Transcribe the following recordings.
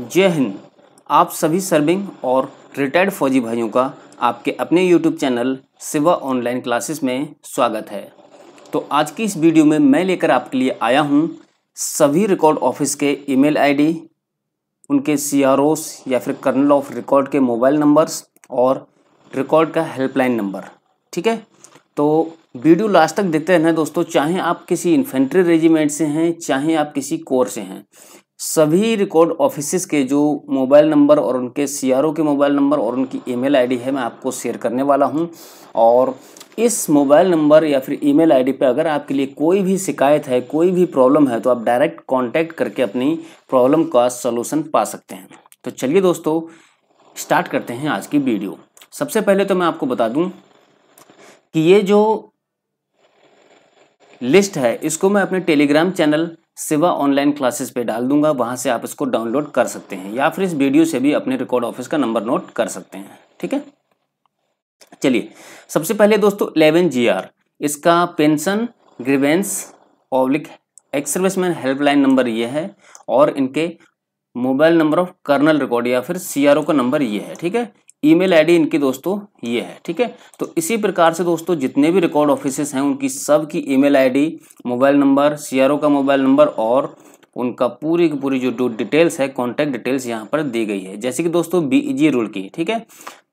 जय हिंद आप सभी सर्विंग और रिटायर्ड फौजी भाइयों का आपके अपने YouTube channel Siva online classes में स्वागत है तो आज की इस वीडियो में मैं लेकर आपके लिए आया हूं सभी रिकॉर्ड ऑफिस के ईमेल आईडी, उनके सी या फिर कर्नल ऑफ रिकॉर्ड के मोबाइल नंबर्स और रिकॉर्ड का हेल्पलाइन नंबर ठीक है तो वीडियो लास्ट तक देखते रहना दोस्तों चाहे आप किसी इन्फेंट्री रेजिमेंट से हैं चाहे आप किसी कोर से हैं सभी रिकॉर्ड ऑफिस के जो मोबाइल नंबर और उनके सीआरओ के मोबाइल नंबर और उनकी ईमेल आईडी है मैं आपको शेयर करने वाला हूं और इस मोबाइल नंबर या फिर ईमेल आईडी पे अगर आपके लिए कोई भी शिकायत है कोई भी प्रॉब्लम है तो आप डायरेक्ट कांटेक्ट करके अपनी प्रॉब्लम का सलूशन पा सकते हैं तो चलिए दोस्तों स्टार्ट करते हैं आज की वीडियो सबसे पहले तो मैं आपको बता दूं कि ये जो लिस्ट है इसको मैं अपने Telegram channel Siva online classes पे डाल दूंगा वहाँ से आप इसको डाउनलोड कर सकते हैं या फिर इस वीडियो से भी अपने रिकॉर्ड ऑफिस का नंबर नोट कर सकते हैं ठीक है चलिए सबसे पहले दोस्तों इलेवन जी इसका pension grievance public exservicemen helpline number ये है और इनके mobile number of colonel record या फिर सीआरओ का नंबर ये है ठीक है ईमेल आईडी इनकी दोस्तों ये है ठीक है तो इसी प्रकार से दोस्तों जितने भी रिकॉर्ड ऑफिसेस हैं उनकी सब की email ID mobile number CRO का मोबाइल नंबर और उनका पूरी की पूरी जो डिटेल्स है कॉन्टैक्ट डिटेल्स यहाँ पर दी गई है जैसे कि दोस्तों बीजी रूल की ठीक है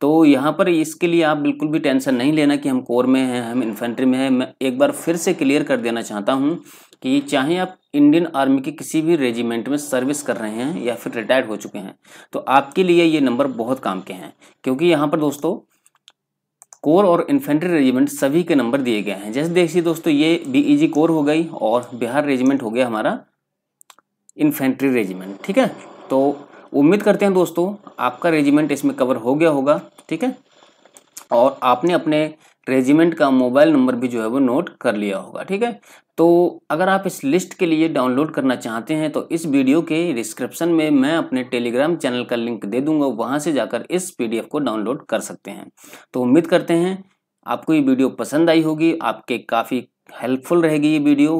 तो यहाँ पर इसके लिए आप बिल्कुल भी टेंशन नहीं लेना कि हम कोर में हैं हम इन्फेंट्री में हैं मैं एक बार फिर से क्लियर कर देना चाहता हूँ कि चाहे आप इंडियन आर्मी के किसी भी रेजिमेंट में सर्विस कर रहे हैं या फिर रिटायर्ड हो चुके हैं तो आपके लिए ये नंबर बहुत काम के हैं क्योंकि यहाँ पर दोस्तों कोर और इन्फेंट्री रेजिमेंट सभी के नंबर दिए गए हैं जैसे देखिए दोस्तों ये बीईजी कोर हो गई और बिहार रेजिमेंट हो गया हमारा इन्फेंट्री रेजिमेंट ठीक है तो उम्मीद करते हैं दोस्तों आपका रेजिमेंट इसमें कवर हो गया होगा ठीक है और आपने अपने रेजिमेंट का मोबाइल नंबर भी जो है वो नोट कर लिया होगा ठीक है तो अगर आप इस लिस्ट के लिए डाउनलोड करना चाहते हैं तो इस वीडियो के डिस्क्रिप्शन में मैं अपने टेलीग्राम चैनल का लिंक दे दूंगा वहां से जाकर इस पीडीएफ को डाउनलोड कर सकते हैं तो उम्मीद करते हैं आपको ये वीडियो पसंद आई होगी आपके काफ़ी हेल्पफुल रहेगी ये वीडियो